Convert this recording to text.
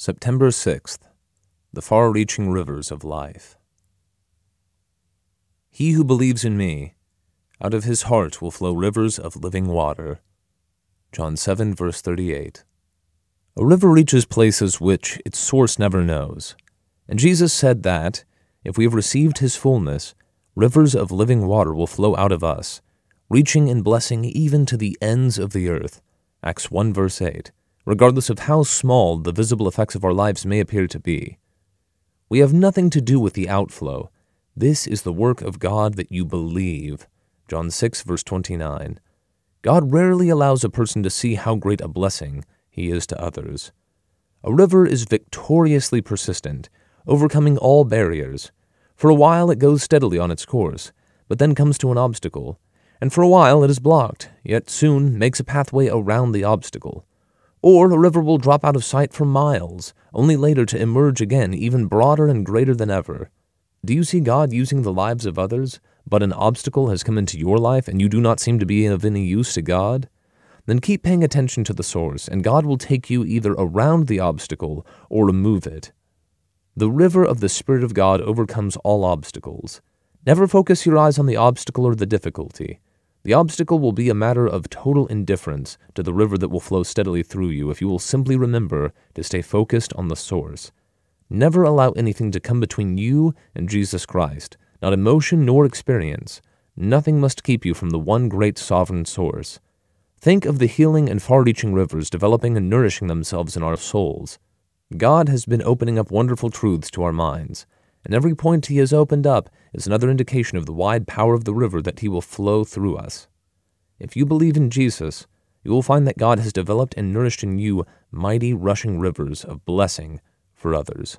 September 6th, the far reaching rivers of life. He who believes in me, out of his heart will flow rivers of living water. John 7, verse 38. A river reaches places which its source never knows. And Jesus said that, if we have received his fullness, rivers of living water will flow out of us, reaching and blessing even to the ends of the earth. Acts 1, verse 8 regardless of how small the visible effects of our lives may appear to be. We have nothing to do with the outflow. This is the work of God that you believe. John 6, verse 29. God rarely allows a person to see how great a blessing he is to others. A river is victoriously persistent, overcoming all barriers. For a while it goes steadily on its course, but then comes to an obstacle, and for a while it is blocked, yet soon makes a pathway around the obstacle. Or a river will drop out of sight for miles, only later to emerge again even broader and greater than ever. Do you see God using the lives of others, but an obstacle has come into your life and you do not seem to be of any use to God? Then keep paying attention to the source, and God will take you either around the obstacle or remove it. The river of the Spirit of God overcomes all obstacles. Never focus your eyes on the obstacle or the difficulty. The obstacle will be a matter of total indifference to the river that will flow steadily through you if you will simply remember to stay focused on the source. Never allow anything to come between you and Jesus Christ, not emotion nor experience. Nothing must keep you from the one great sovereign source. Think of the healing and far reaching rivers developing and nourishing themselves in our souls. God has been opening up wonderful truths to our minds and every point he has opened up is another indication of the wide power of the river that he will flow through us. If you believe in Jesus, you will find that God has developed and nourished in you mighty rushing rivers of blessing for others.